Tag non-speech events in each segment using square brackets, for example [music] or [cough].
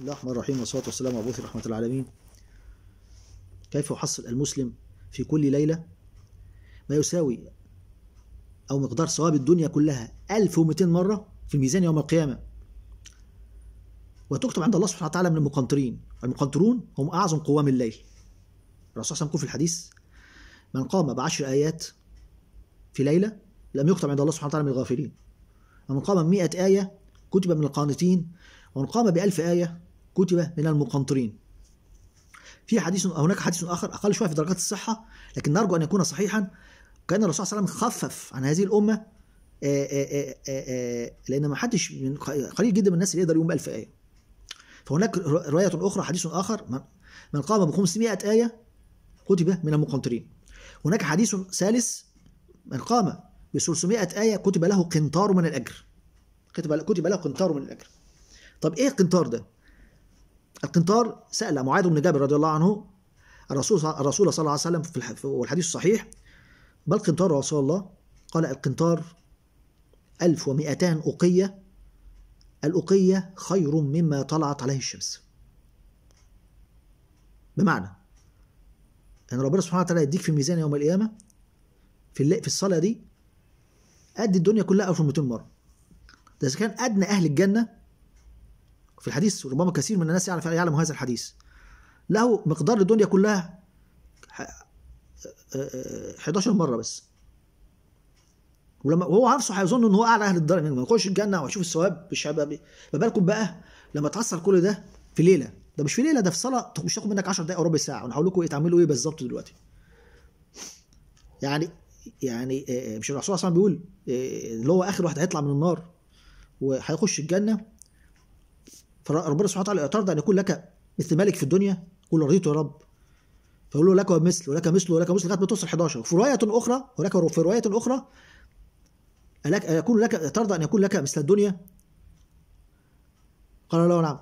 بسم الله الرحمن الرحيم والصلاة والسلام على عبوث رحمة العالمين كيف يحصل المسلم في كل ليلة ما يساوي أو مقدار ثواب الدنيا كلها 1200 مرة في الميزان يوم القيامة وتكتب عند الله سبحانه وتعالى من المقنطرين المقنطرون هم أعظم قوام الليل الرسول صلى الله عليه وسلم في الحديث من قام بعشر آيات في ليلة لم يكتب عند الله سبحانه وتعالى من الغافلين ومن قام 100 آية كتب من القانتين ومن قام بألف آية كتب من المقنطرين في حديث هناك حديث اخر اقل شويه في درجات الصحه لكن نرجو ان يكون صحيحا كان الرسول صلى الله عليه وسلم خفف عن هذه الامه آآ آآ آآ لان ما حدش من قليل جدا من الناس اللي يقدر يقوم ب 1000 ايه فهناك روايه اخرى حديث اخر من قام ب 500 ايه كتب من المقنطرين هناك حديث ثالث من قام ب 300 ايه كتب له قنطار من الاجر كتب كتب له قنطار من الاجر طب ايه القنطار ده القنطار سأل معاذ بن جبل رضي الله عنه الرسول الرسول صلى الله عليه وسلم في والحديث الصحيح ما القنطار يا رسول الله؟ قال القنطار 1200 أقية الأقية خير مما طلعت عليه الشمس بمعنى أن ربنا سبحانه وتعالى يديك في الميزان يوم القيامة في في الصلاة دي قد الدنيا كلها 1200 مرة ده إذا كان أدنى أهل الجنة في الحديث ربما كثير من الناس يعرف يعلم هذا الحديث له مقدار الدنيا كلها 11 آه، آه، مره بس ولما وهو نفسه هيظن ان هو اعلى اهل الدرجه ما يخش الجنه ويشوف الثواب بالشباب ما بالكم بقى لما تحصل كل ده في ليله ده مش في ليله ده في صلاه مش تاخد منك 10 دقائق او ربع ساعه وانا هقول لكم ايه تعملوا ايه بالظبط دلوقتي يعني يعني آه، مش الرسول صلى الله عليه وسلم بيقول اللي هو اخر واحد هيطلع من النار وهيخش الجنه فربنا سبحانه وتعالى اعترض ان يكون لك مثل ملك في الدنيا قل رضيت يا رب فيقول له لك ومثل ولك مثل ولك مثل لغايه ما توصل 11 وفي روايه اخرى ولك في روايه اخرى لك يكون لك ترضى ان يكون لك مثل الدنيا قال له نعم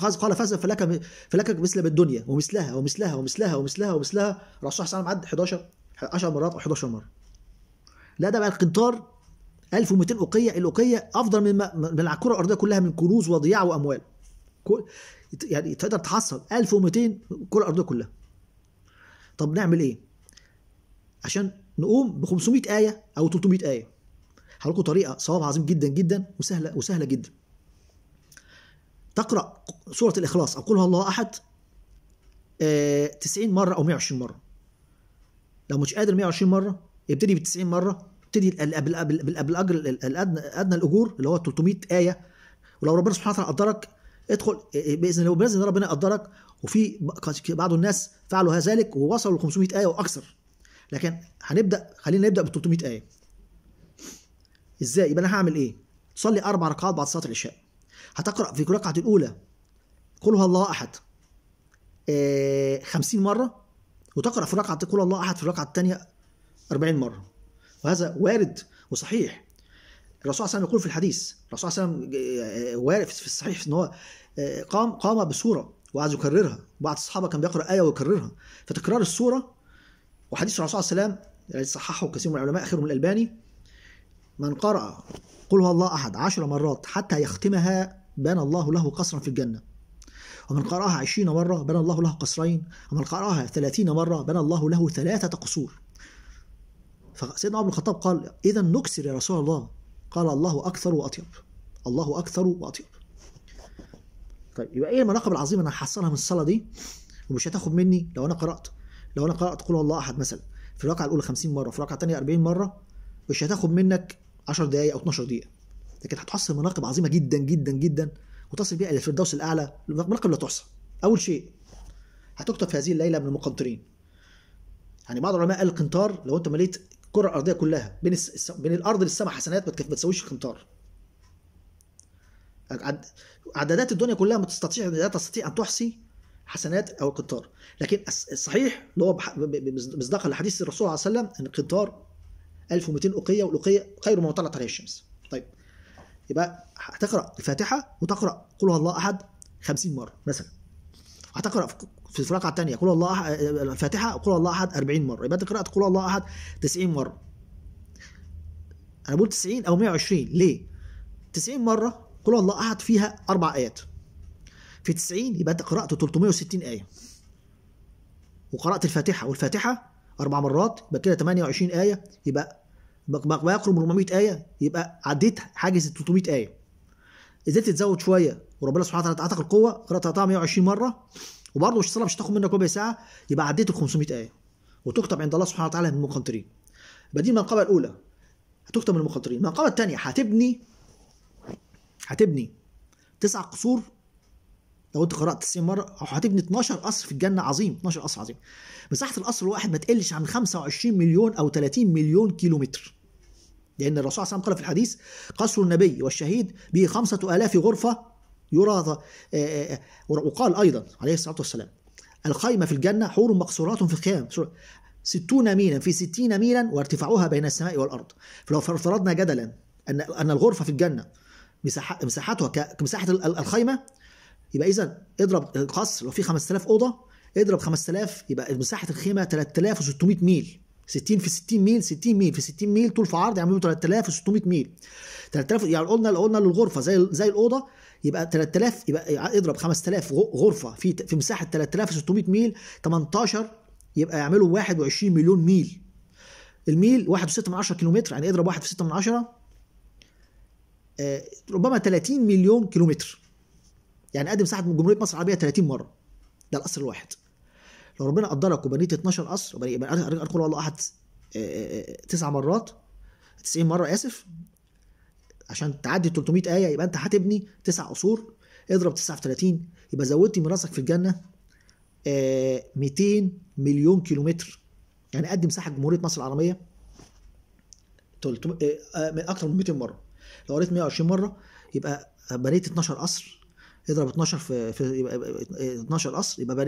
قال فاز فلك فلك مثل بالدنيا ومثلها ومثلها ومثلها ومثلها ومثلها الرسول صلى الله عليه وسلم عد 11 10 مرات او 11 مره لا ده بقى القنطار 1200 أوقية الأوقية أفضل من من الكرة الأرضية كلها من كنوز وضياع وأموال يعني تقدر تحصل 1200 الكرة الأرضية كلها طب نعمل إيه عشان نقوم ب 500 آية أو 300 آية هقول لكم طريقة صواب عظيم جدا جدا وسهلة وسهلة جدا تقرأ سورة الإخلاص أو قل هو الله أحد 90 آه، مرة أو 120 مرة لو مش قادر 120 مرة ابتدي ب 90 مرة تبتدي بالاجر الادنى ادنى الاجور اللي هو 300 ايه ولو ربنا سبحانه وتعالى قدرك ادخل إيه، إيه، باذن الله باذن الله ربنا يقدرك وفي بعض الناس فعلوا ذلك ووصلوا ل 500 ايه واكثر لكن هنبدا خلينا نبدا ب 300 ايه ازاي يبقى انا هعمل ايه تصلي اربع ركعات بعد صلاه العشاء هتقرا في الركعه الاولى قل هو الله احد آه 50 مره وتقرا في ركعه قل الله احد في الركعه الثانيه 40 مره وهذا وارد وصحيح الرسول صلى الله عليه وسلم يقول في الحديث الرسول صلى الله عليه وسلم آه، وارد في الصحيح ان هو آه، قام قام بصوره وقعد يكررها بعض الصحابه كان بيقرا ايه ويكررها فتكرار الصوره وحديث الرسول صلى الله عليه وسلم الذي صححه كثير من العلماء اخرهم الالباني من قرأ قل هو الله أحد عشر مرات حتى يختمها بان الله له قصرا في الجنة ومن قرأها عشرين مرة بان الله له قصرين ومن قرأها ثلاثين مرة بان الله له ثلاثة قصور فسيدنا عمر بن الخطاب قال إذا نكسر يا رسول الله قال الله أكثر وأطيب الله أكثر وأطيب طيب يبقى إيه المناقب العظيمة أنا هحصلها من الصلاة دي ومش هتاخد مني لو أنا قرأت لو أنا قرأت قل الله أحد مثلا في الركعة الأولى 50 مرة في الركعة الثانية 40 مرة مش هتاخد منك 10 دقايق أو 12 دقيقة لكن هتحصل مناقب عظيمة جدا جدا جدا وتصل بيها إلى الفردوس الأعلى مناقب لا تحصى أول شيء هتكتب في هذه الليلة من المقنطرين يعني بعض العلماء قال القنطار لو انت مليت الكره الارضيه كلها بين الس... بين الارض للسماء حسنات ما تساويش قنطار عدادات الدنيا كلها ما تستطيع لا تستطيع ان تحصي حسنات او القنطار لكن الصحيح اللي هو مصداقا لحديث الرسول عليه وسلم ان القنطار 1200 اقيه والاقيه خير ما طلعت عليه الشمس طيب يبقى هتقرا الفاتحه وتقرا قل هو الله احد 50 مره مثلا هتقرا في الركعه الثانيه قول الله أحد الفاتحه قول الله احد 40 مره يبقى انت قرات قول الله احد 90 مره انا بقول 90 او 120 ليه 90 مره قول الله احد فيها اربع ايات في 90 يبقى انت قرات 360 ايه وقرات الفاتحه والفاتحه اربع مرات يبقى كده 28 ايه يبقى ما يقرب 400 ايه يبقى عديت حاجز ال 300 ايه ازاي تتزود شويه وربنا سبحانه وتعالى اعطاك القوه قراتها 120 مره وبرضه مش الصلاه مش هتاخد منك ربع ساعه يبقى عديت ال 500 ايه وتكتب عند الله سبحانه وتعالى من المقنطرين بديل من القبله الاولى هتكتب من المقنطرين من الثانيه هتبني هتبني تسع قصور لو انت قرات 90 مره او هتبني 12 قصر في الجنه عظيم 12 قصر عظيم مساحه القصر الواحد ما تقلش عن 25 مليون او 30 مليون كيلو متر لان الرسول صلى الله عليه وسلم قال في الحديث قصر النبي والشهيد به 5000 غرفة يرى آه، آه، آه، وقال أيضا عليه الصلاة والسلام الخيمة في الجنة حور مقصورات في الخيام ستون ميلا في ستين ميلا وارتفاعها بين السماء والأرض فلو فرضنا جدلا أن أن الغرفة في الجنة مساحتها كمساحة الخيمة يبقى إذا اضرب القصر لو في 5000 أوضة اضرب 5000 يبقى مساحة الخيمة 3600 ميل 60 في 60 ميل 60 ميل في 60 ميل طول في عرض يعملوا 3600 ميل 3000 يعني قلنا قلنا للغرفه زي زي الاوضه يبقى 3000 يبقى اضرب 5000 غرفه في في مساحه 3600 ميل 18 يبقى يعملوا 21 مليون ميل الميل 1.6 كيلومتر يعني اضرب 1.6 من 10 آه ربما 30 مليون كيلومتر يعني قد مساحه جمهوريه مصر العربيه 30 مره ده القصر الواحد لو ربنا قدرك وبنيت 12 قصر يبقى ادخل الله احد آه، آه، تسع مرات 90 مره اسف عشان تعدي 300 ايه يبقى انت هتبني تسع قصور اضرب 9 في 30 يبقى زودت من راسك في الجنه 200 آه، مليون كيلومتر يعني قد مساحه جمهوريه مصر العربيه 300 اكتر من 200 مره لو قريت 120 مره يبقى بنيت 12 قصر اضرب 12 في, في يبقى 12 قصر يبقى بقى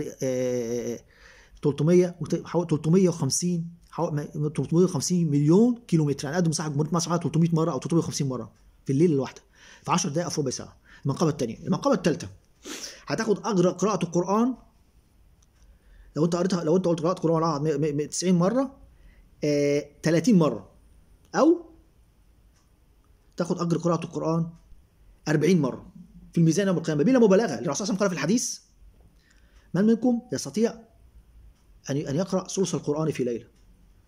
300 350 350 مليون كيلو متر يعني قد مساحه جمهوريه مصر 300 مره او 350 مره في الليله الواحده في 10 دقائق او ربع ساعه المنقبه الثانيه المنقبه الثالثه هتاخد اجر قراءه القران لو انت قريتها لو انت قلت قراءه القران 90 مره آه 30 مره او تاخد اجر قراءه القران 40 مره في الميزان يوم القيامه بلا مبالغه الرسول صلى الله عليه وسلم قال في الحديث من منكم يستطيع ان ان يقرا ثلث القران في ليله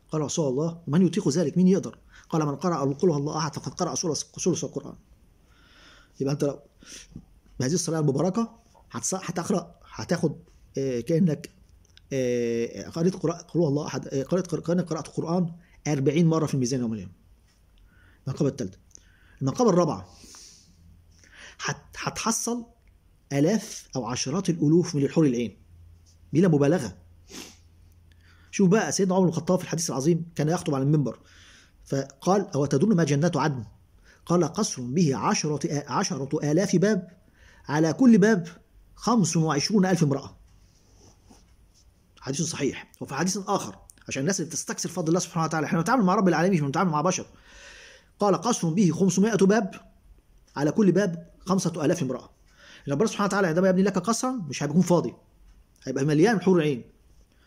قال رسول الله من يطيق ذلك مين يقدر قال من قرأ قل الله أحد فقد قرأ ثلث القرآن يبقى أنت لو بهذه الصلاة المباركة هتقرأ هتاخد آه، آه، آه، كأنك قرأت قراءه الله أحد قرأت كأنك قرأت القرآن 40 مرة في الميزان يوم القيامة المنقبة الثالثة المنقبة الرابعة هتحصل آلاف أو عشرات الألوف من الحور العين بلا مبالغة شوف بقى سيدنا عمر بن الخطاب في الحديث العظيم كان يخطب على المنبر فقال أو تدل ما جنات عدن قال قصر به عشرة, عشرة آلاف باب على كل باب خمس وعشرون ألف امرأة حديث صحيح وفي حديث آخر عشان الناس اللي تستكسر فضل الله سبحانه وتعالى احنا بنتعامل مع رب العالمين مش بنتعامل مع بشر قال قصر به 500 باب على كل باب خمسة آلاف امرأة ربنا سبحانه وتعالى عندما يبني لك قصرا مش هيكون فاضي هيبقى مليان حور عين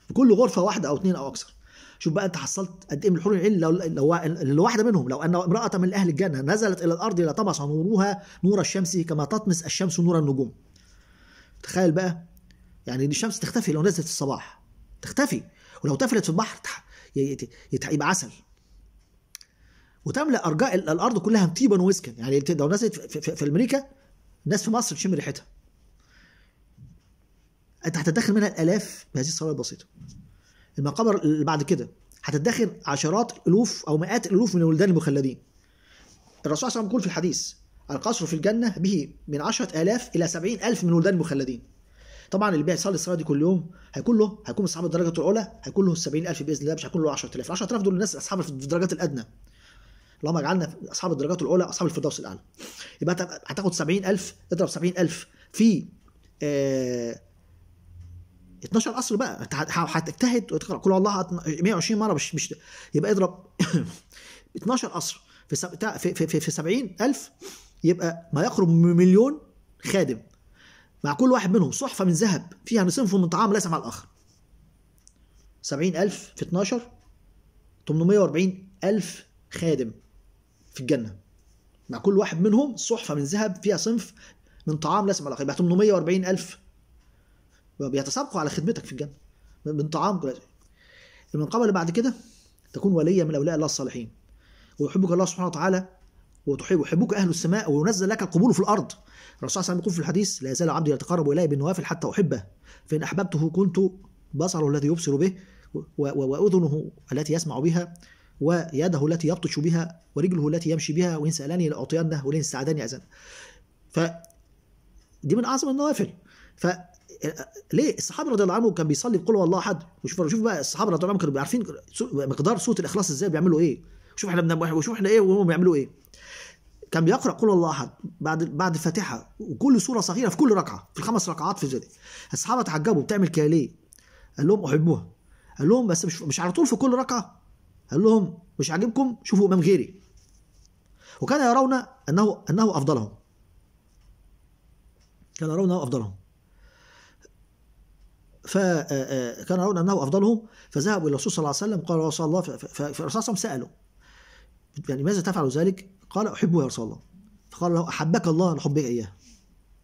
في كل غرفة واحدة أو اثنين أو أكثر شوف بقى انت حصلت قد ايه من الحور العين لو لو الواحده منهم لو ان امراه من اهل الجنه نزلت الى الارض لطمس نورها نور الشمس كما تطمس الشمس نور النجوم. تخيل بقى يعني الشمس تختفي لو نزلت في الصباح تختفي ولو تفلت في البحر يبقى عسل وتملا ارجاء الارض كلها طيبا وسكا يعني لو نزلت في, امريكا الناس في مصر تشم ريحتها انت هتدخل منها الالاف بهذه الثروه البسيطه المقابر اللي بعد كده هتدخر عشرات الالوف او مئات الالوف من الولدان المخلدين الرسول صلى الله عليه وسلم في الحديث القصر في الجنه به من عشرة آلاف الى سبعين ألف من الولدان المخلدين طبعا اللي بيصلي الصلاه دي كل يوم هيكون له هيكون من اصحاب الدرجه الاولى هيكون له 70000 باذن الله مش هيكون له 10000 10000 دول الناس اصحاب الدرجات الادنى اللهم اجعلنا اصحاب الدرجات العلى اصحاب الفردوس الاعلى يبقى انت هتاخد 70000 اضرب 70000 في آه 12 اصل بقى هتجتهد وتقرا كل الله 120 مره مش مش يبقى اضرب 12 [coughs] اصل في في في, في 70000 يبقى ما يقرب من مليون خادم مع كل واحد منهم صحفة من ذهب فيها نصف من طعام ليس مع الآخر 70000 في 12 840000 خادم في الجنه مع كل واحد منهم صحفه من ذهب فيها صنف من طعام لا اسم له يبقى 840 الف بيتسابقوا على خدمتك في الجنه من طعام كل المنقبه اللي بعد كده تكون وليا من اولياء الله الصالحين ويحبك الله سبحانه وتعالى وتحب يحبك اهل السماء وينزل لك القبول في الارض الرسول صلى الله عليه وسلم يقول في الحديث لا يزال عبدي يتقرب الي بالنوافل حتى احبه فان احببته كنت بصره الذي يبصر به واذنه التي يسمع بها ويده التي يبطش بها ورجله التي يمشي بها وإن سألني لأعطينه ولئن استعاذني اذن ف دي من أعظم النوافل ف ليه الصحابه رضي الله عنهم كان بيصلي بقول الله احد وشوف شوف بقى الصحابه رضي الله عنهم كانوا عارفين مقدار سوره الاخلاص ازاي بيعملوا ايه شوف احنا بنعمل وشوف احنا ايه وهم بيعملوا ايه كان بيقرا قول الله احد بعد بعد الفاتحه وكل سوره صغيره في كل ركعه في الخمس ركعات في ذلك الصحابه اتعجبوا بتعمل كده ليه قال لهم احبوها قال لهم بس مش مش على طول في كل ركعه قال لهم مش عاجبكم شوفوا امام غيري وكان يرون انه انه افضلهم كان يرون انه افضلهم فكان آه، آه، يرون انه افضلهم فذهبوا الى الرسول صلى الله عليه وسلم قال يا رسول الله فالرسول صلى الله ساله يعني ماذا تفعل ذلك؟ قال احبه يا رسول الله فقال له احبك الله لحبك اياه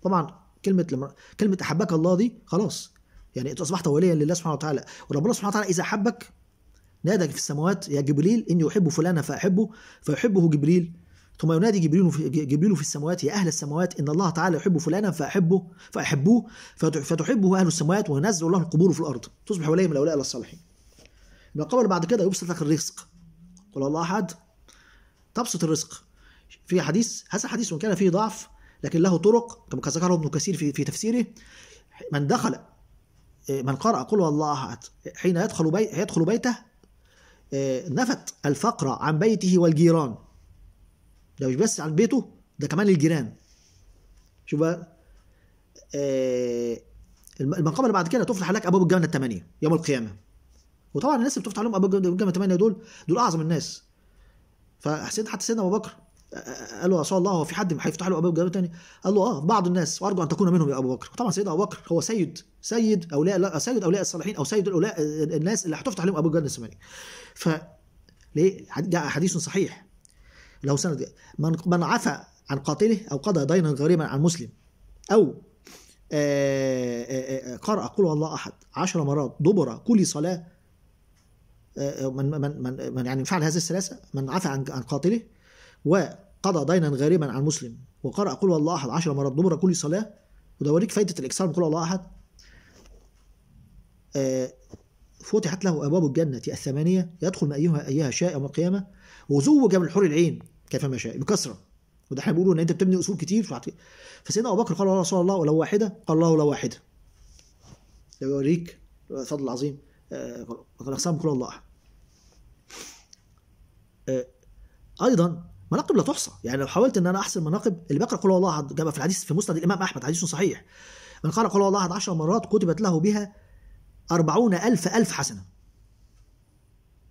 طبعا كلمه لما كلمه احبك الله دي خلاص يعني انت اصبحت وليا لله سبحانه وتعالى وربنا سبحانه وتعالى اذا حبك نادى في السماوات يا جبريل إني أحب فلانا فأحبه فيحبه جبريل ثم ينادي جبريل في جبريل في السماوات يا أهل السماوات إن الله تعالى يحب فلانا فأحبه فأحبوه فتحبه أهل السماوات وينزل الله القبور في الأرض تصبح ولي من الأولياء الصالحين من بعد كده يبسط لك الرزق قل الله أحد تبسط الرزق في حديث هذا الحديث وإن كان فيه ضعف لكن له طرق كما ذكره ابن كثير في, في تفسيره من دخل إيه، من قرأ قل الله أحد حين يدخل بيت يدخل بيته آه، نفت الفقر عن بيته والجيران ده مش بس عن بيته ده كمان الجيران شوف بقى آه، المقام اللي بعد كده تفتح لك ابواب الجنه الثمانيه يوم القيامه وطبعا الناس اللي بتفتح لهم ابواب الجنه الثمانيه دول دول اعظم الناس فحسين حتى سيدنا ابو بكر قال له يا رسول الله هو في حد هيفتح له ابواب جنه تاني؟ قال له اه بعض الناس وارجو ان تكون منهم يا ابو بكر طبعا سيدنا ابو بكر هو سيد سيد اولياء لا سيد اولياء الصالحين او سيد الاولياء الناس اللي هتفتح لهم ابواب الجنه الثمانيه ف ليه جاء حديث صحيح لو سند من من عفى عن قاتله او قضى دينا غريما عن مسلم او آه، آه، آه، قرأ قل الله احد عشر مرات دبر كل صلاه من من من, من يعني فعل هذه الثلاثه من عفى عن قاتله وقضى دينا غارما عن مسلم وقرأ قل الله أحد عشر مرات دبر كل صلاة وده وريك فايدة الإكثار من قل الله أحد آه، فتحت له أبواب الجنة الثمانية يدخل من أيها أيها شاء يوم القيامة وزوج من حور العين كيفما شاء بكسره وده احنا بنقوله ان انت بتبني اصول كتير فسيدنا ابو بكر قال الله رسول الله ولو واحده قال الله لو واحده ده بيوريك الفضل العظيم آه، قد كل الله احد آه، ايضا مناقب لا تحصى يعني لو حاولت ان انا احسب مناقب اللي بيقرا قول الله احد في الحديث في مسند الامام احمد حديث صحيح من قرأ قول الله احد 10 مرات كتبت له بها أربعون ألف ألف حسنة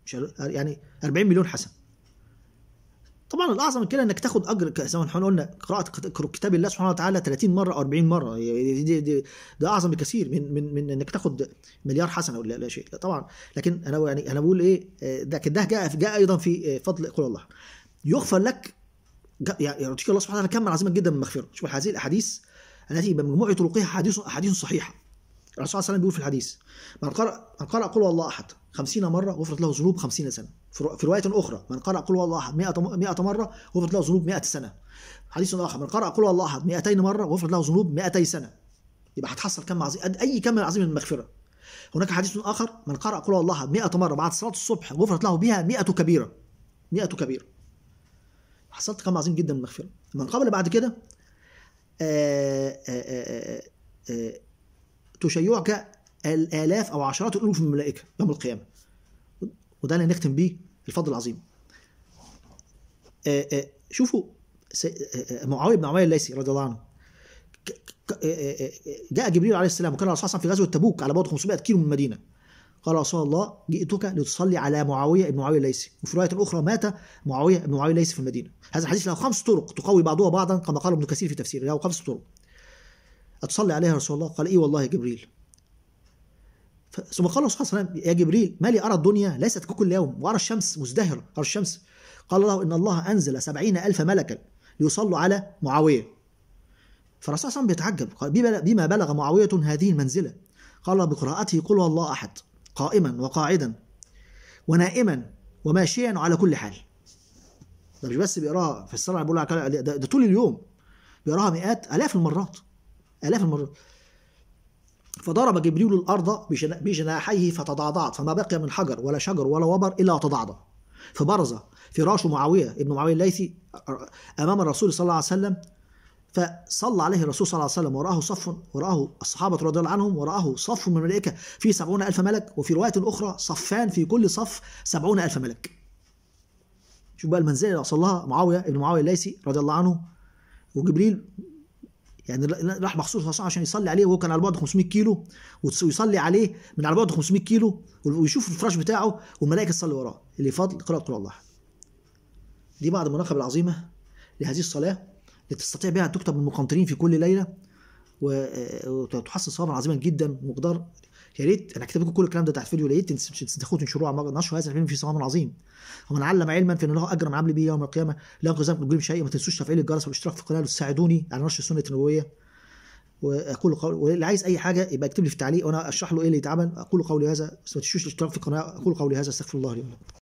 مش يعني 40 مليون حسنة طبعا الاعظم من كده انك تاخد اجر زي ما احنا قلنا قراءه كتاب الله سبحانه وتعالى 30 مره او 40 مره دي دي دي ده اعظم بكثير من من من انك تاخد مليار حسنه ولا لا شيء لا طبعا لكن انا يعني انا بقول ايه آه، ده ده جاء جاء ايضا في آه، فضل قول الله يغفر لك يعني الله سبحانه وتعالى كم عظيما جدا من المغفره شوف هذه الاحاديث التي بمجموع طرقها احاديث احاديث صحيحه الرسول صلى الله عليه وسلم بيقول في الحديث من قرأ من قرأ قل الله أحد 50 مرة غفرت له ذنوب 50 سنة في رواية أخرى من قرأ قل الله أحد 100 100 مرة غفرت له ذنوب 100 سنة حديث آخر من قرأ قل الله أحد 200 مرة غفرت له ذنوب 200 سنة يبقى هتحصل كم عظيم أي كم عظيم من المغفرة هناك حديث آخر من قرأ قل الله أحد 100 مرة بعد صلاة الصبح غفرت له بها 100 كبيرة 100 كبيرة حصلت كم عظيم جدا من المغفره من قبل بعد كده آه، آه، آه، تشيعك الالاف او عشرات الالوف من الملائكه يوم القيامه وده اللي نختم بيه الفضل العظيم شوفوا معاويه بن عمير الليثي رضي الله عنه جاء جبريل عليه السلام وكان الرسول صلى الله عليه وسلم في غزوه تبوك على بعد 500 كيلو من المدينه قال رسول الله جئتك لتصلي على معاويه بن معاويه الليثي وفي روايه اخرى مات معاويه بن معاويه الليثي في المدينه هذا الحديث له خمس طرق تقوي بعضها بعضا كما قال ابن كثير في تفسيره له خمس طرق اتصلي عليها رسول الله قال اي والله جبريل ثم قال الرسول صلى الله عليه وسلم يا جبريل ما لي أرى الدنيا ليست ككل يوم وأرى الشمس مزدهرة أرى الشمس قال له إن الله أنزل سبعين ألف ملكا ليصلوا على معاوية فالرسول صلى الله عليه وسلم بيتعجب قال بما بلغ معاوية هذه المنزلة قال بقراءته قل الله أحد قائما وقاعدا ونائما وماشيا وعلى كل حال ده مش بس بيقراها في الصلاة بيقول لك ده, ده طول اليوم بيقراها مئات آلاف المرات آلاف المرات فضرب جبريل الأرض بجناحيه فتضعضعت فما بقي من حجر ولا شجر ولا وبر إلا تضعضع فبرز فراش معاوية ابن معاوية الليثي أمام الرسول صلى الله عليه وسلم فصلى عليه الرسول صلى الله عليه وسلم وراه صف وراه الصحابة رضي الله عنهم وراه صف من الملائكة في سبعون ألف ملك وفي رواية أخرى صفان في كل صف سبعون ألف ملك شوف بقى المنزلة اللي وصلها معاوية ابن معاوية الليثي رضي الله عنه وجبريل يعني راح مخصوص عشان يصلي عليه وهو كان على بعد 500 كيلو ويصلي عليه من على بعد 500 كيلو ويشوف الفراش بتاعه والملائكه تصلي وراه اللي فضل قراءه قراءه الله دي بعض المناقب العظيمه لهذه الصلاه لتستطيع بها أن تكتب المقنطرين في كل ليلة وتحصل ثوابا عظيما جدا مقدار يا ريت انا كتبت لكم كل الكلام ده تحت فيديو يا ريت تاخدوا تنشروه نشر هذا العلم في ثواب عظيم ومن علم علما فان الله اجرا من عمل به يوم القيامه لا ينقذ من كل شيء ما تنسوش تفعيل الجرس والاشتراك في القناه وتساعدوني على نشر السنه النبويه واقول قولي واللي عايز اي حاجه يبقى يكتب لي في التعليق وانا اشرح له ايه اللي يتعمل اقول قولي هذا ما تنسوش الاشتراك في القناه اقول قولي هذا استغفر الله لي ولكم